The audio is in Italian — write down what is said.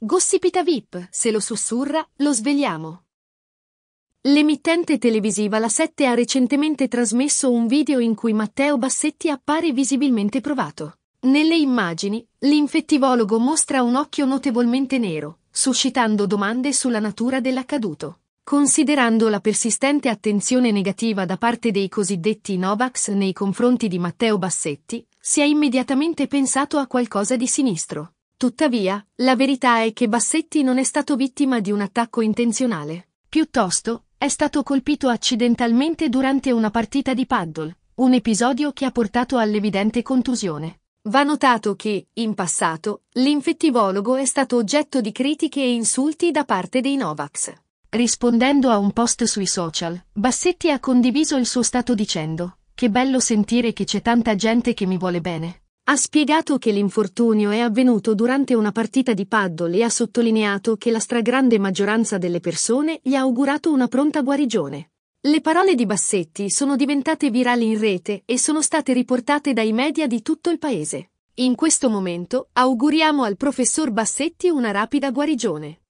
Gossipita VIP, se lo sussurra, lo svegliamo. L'emittente televisiva La 7 ha recentemente trasmesso un video in cui Matteo Bassetti appare visibilmente provato. Nelle immagini, l'infettivologo mostra un occhio notevolmente nero, suscitando domande sulla natura dell'accaduto. Considerando la persistente attenzione negativa da parte dei cosiddetti Novax nei confronti di Matteo Bassetti, si è immediatamente pensato a qualcosa di sinistro. Tuttavia, la verità è che Bassetti non è stato vittima di un attacco intenzionale. Piuttosto, è stato colpito accidentalmente durante una partita di paddle, un episodio che ha portato all'evidente contusione. Va notato che, in passato, l'infettivologo è stato oggetto di critiche e insulti da parte dei Novax. Rispondendo a un post sui social, Bassetti ha condiviso il suo stato dicendo: Che bello sentire che c'è tanta gente che mi vuole bene ha spiegato che l'infortunio è avvenuto durante una partita di paddle e ha sottolineato che la stragrande maggioranza delle persone gli ha augurato una pronta guarigione. Le parole di Bassetti sono diventate virali in rete e sono state riportate dai media di tutto il paese. In questo momento auguriamo al professor Bassetti una rapida guarigione.